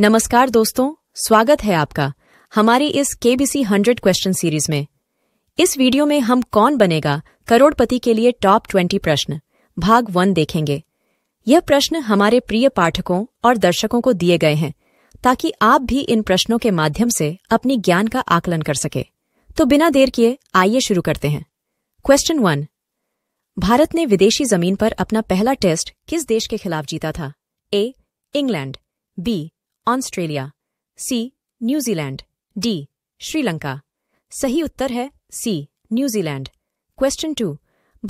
नमस्कार दोस्तों स्वागत है आपका हमारी इस केबीसी हंड्रेड क्वेश्चन सीरीज में इस वीडियो में हम कौन बनेगा करोड़पति के लिए टॉप ट्वेंटी प्रश्न भाग वन देखेंगे यह प्रश्न हमारे प्रिय पाठकों और दर्शकों को दिए गए हैं ताकि आप भी इन प्रश्नों के माध्यम से अपनी ज्ञान का आकलन कर सके तो बिना देर किए आइए शुरू करते हैं क्वेश्चन वन भारत ने विदेशी जमीन पर अपना पहला टेस्ट किस देश के खिलाफ जीता था A England B Australia C New Zealand D Sri Lanka सही उत्तर है C New Zealand question two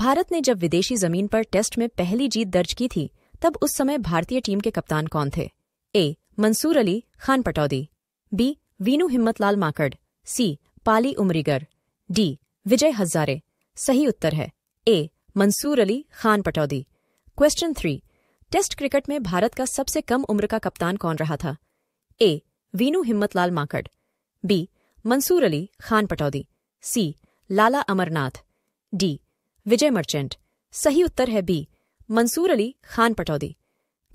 Bharat ने जब विदेशी जमीन पर टेस्ट में पहली जीत दर्ज की थी तब उस समय भारतीय टीम के कप्तान कौन थे A Mansoor Ali Khan Pataudi B Vinoo Himmatlal Mankad C Polly Umrigar D Vijay Hazare सही उत्तर है A Mansoor Ali Khan Pataudi question three test cricket में भारत का सबसे कम उम्र का कप्तान कौन रहा था A Vinoo Himmatlal Mankad B Mansoor Ali Khan Pataudi C Lala Amarnath D Vijay Merchant सही उत्तर है B Mansoor Ali Khan Pataudi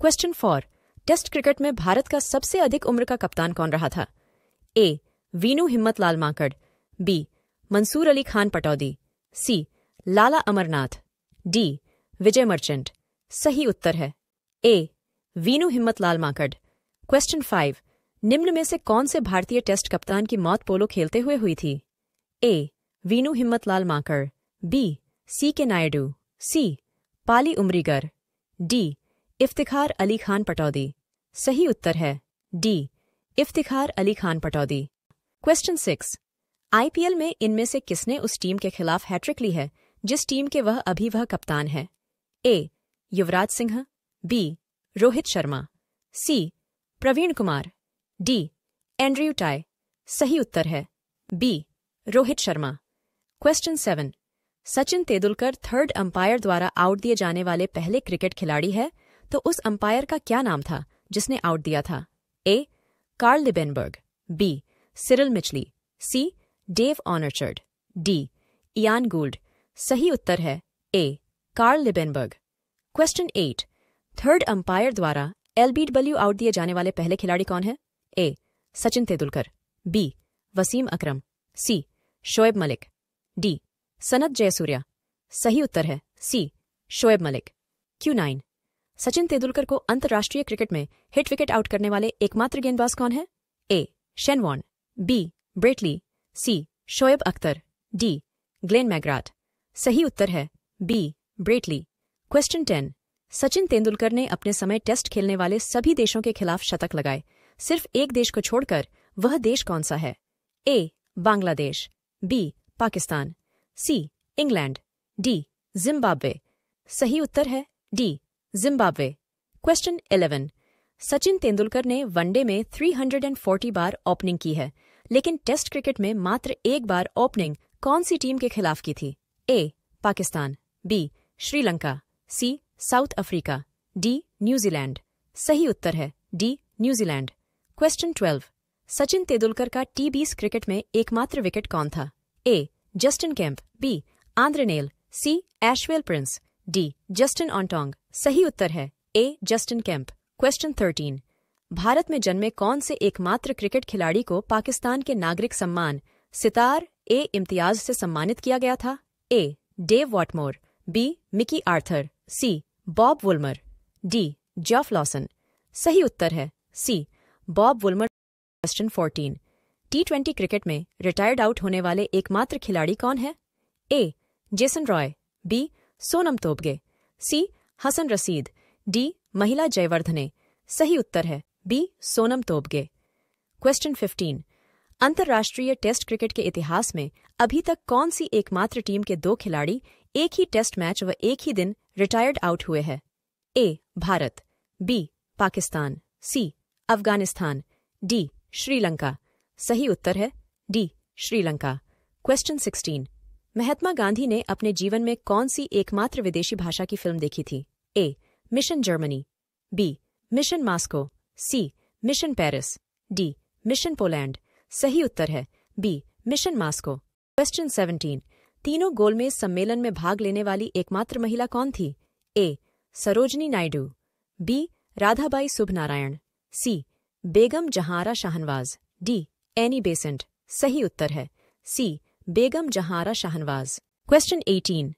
question four test cricket में भारत का सबसे अधिक उम्र का कप्तान कौन रहा था A Vinoo Himmatlal Mankad B Mansoor Ali Khan Pataudi C Lala Amarnath D Vijay Merchant सही उत्तर है A Vinoo Himmatlal Mankad question five निम्न में से कौन से भारतीय टेस्ट कप्तान की मौत पोलो खेलते हुए हुई थी A Vinoo Himmatlal Mankad B C K Nayudu C Polly Umrigar D Iftikhar Ali Khan Pataudi सही उत्तर है D Iftikhar Ali Khan Pataudi question six IPL में इनमें से किसने उस टीम के खिलाफ हैट्रिक ली है जिस टीम के वह अभी वह कप्तान है A Yuvraj Singh B Rohit Sharma C Praveen Kumar D Andrew Tye सही उत्तर है B Rohit Sharma question seven Sachin Tendulkar third umpire द्वारा आउट दिए जाने वाले पहले क्रिकेट खिलाड़ी है तो उस अंपायर का क्या नाम था जिसने आउट दिया था A Karl Liebenberg B Cyril Mitchley C Dave Orchard D Ian Gould सही उत्तर है A Karl Liebenberg question eight third umpire द्वारा एलबीडब्ल्यू आउट दिए जाने वाले पहले खिलाड़ी कौन है A Sachin Tendulkar B Wasim Akram C Shoaib Malik D Sanath Jayasuriya सही उत्तर है C Shoaib Malik Q nine Sachin Tendulkar को अंतर्राष्ट्रीय क्रिकेट में हिट विकेट आउट करने वाले एकमात्र गेंदबाज कौन है A Shane Warne B Brett Lee C Shoaib Akhtar D Glenn McGrath सही उत्तर है B Brett Lee question ten Sachin Tendulkar ने अपने समय टेस्ट खेलने वाले सभी देशों के खिलाफ शतक लगाए सिर्फ एक देश को छोड़कर वह देश कौन सा है A Bangladesh B Pakistan C England D Zimbabwe सही उत्तर है D Zimbabwe question 11 Sachin Tendulkar ने वनडे में 340 बार ओपनिंग की है लेकिन टेस्ट क्रिकेट में मात्र एक बार ओपनिंग कौन सी टीम के खिलाफ की थी A Pakistan B Sri Lanka C South Africa D New Zealand सही उत्तर है D New Zealand question twelve Sachin Tendulkar का टी बीस क्रिकेट में एकमात्र विकेट कौन था A Justin Kemp B Andre Nel C Ashwell Prince D Justin Ontong सही उत्तर है A Justin Kemp question thirteen Bharat में जन्मे कौन से एकमात्र क्रिकेट खिलाड़ी को पाकिस्तान के नागरिक सम्मान सितार ए इम्तियाज से सम्मानित किया गया था A Dav Whatmore B Mickey Arthur C Bob Woolmer D Geoff Lawson सही उत्तर है C Bob Woolmer question fourteen T twenty cricket में रिटायर्ड आउट होने वाले एकमात्र खिलाड़ी कौन है A Jason Roy B Sonam Tobgay C Hasan Rasheed D Mahela Jayawardene सही उत्तर है B Sonam Tobgay question fifteen अंतर्राष्ट्रीय टेस्ट क्रिकेट के इतिहास में अभी तक कौन सी एकमात्र टीम के दो खिलाड़ी एक ही टेस्ट मैच व एक ही दिन रिटायर्ड आउट हुए हैं A Bharat B Pakistan C Afghanistan D Sri Lanka सही उत्तर है D Sri Lanka question sixteen Mahatma Gandhi ने अपने जीवन में कौन सी एकमात्र विदेशी भाषा की फिल्म देखी थी A mission Germany B mission Moscow C mission Paris D mission Poland सही उत्तर है B mission Moscow question seventeen तीनों गोलमेज सम्मेलन में भाग लेने वाली एकमात्र महिला कौन थी A Sarojini Naidu B Radhabai Subbarayan C Begum Jahanara Shahnawaz D Annie Besant सही उत्तर है सी बेगम जहारा शाहनवाज क्वेश्चन 18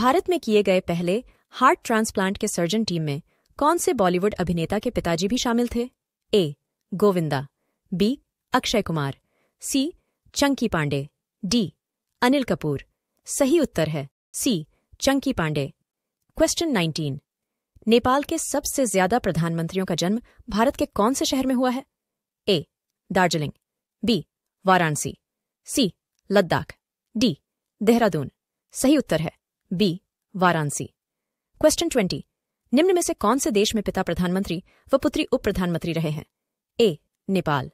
भारत में किए गए पहले हार्ट ट्रांसप्लांट के सर्जन टीम में कौन से बॉलीवुड अभिनेता के पिताजी भी शामिल थे A Govinda B Akshay Kumar C Chunky Pandey D Anil Kapoor सही उत्तर है सी चंकी पांडे क्वेश्चन नेपाल के सबसे ज्यादा प्रधानमंत्रियों का जन्म भारत के कौन से शहर में हुआ है A Darjeeling B Varanasi C Ladakh D Dehradun सही उत्तर है बी वाराणसी क्वेश्चन ट्वेंटी निम्न में से कौन से देश में पिता प्रधानमंत्री व पुत्री उप प्रधानमंत्री रहे हैं A Nepal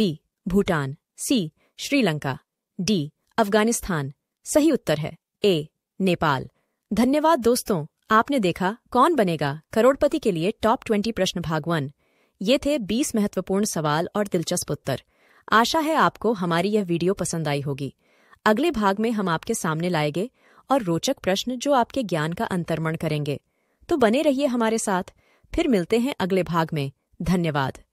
B Bhutan C Sri Lanka D Afghanistan सही उत्तर है ए नेपाल धन्यवाद दोस्तों आपने देखा कौन बनेगा करोड़पति के लिए टॉप ट्वेंटी प्रश्न भाग वन ये थे बीस महत्वपूर्ण सवाल और दिलचस्प उत्तर आशा है आपको हमारी यह वीडियो पसंद आई होगी अगले भाग में हम आपके सामने लाएंगे और रोचक प्रश्न जो आपके ज्ञान का अंतर्मण करेंगे तो बने रहिए हमारे साथ फिर मिलते हैं अगले भाग में धन्यवाद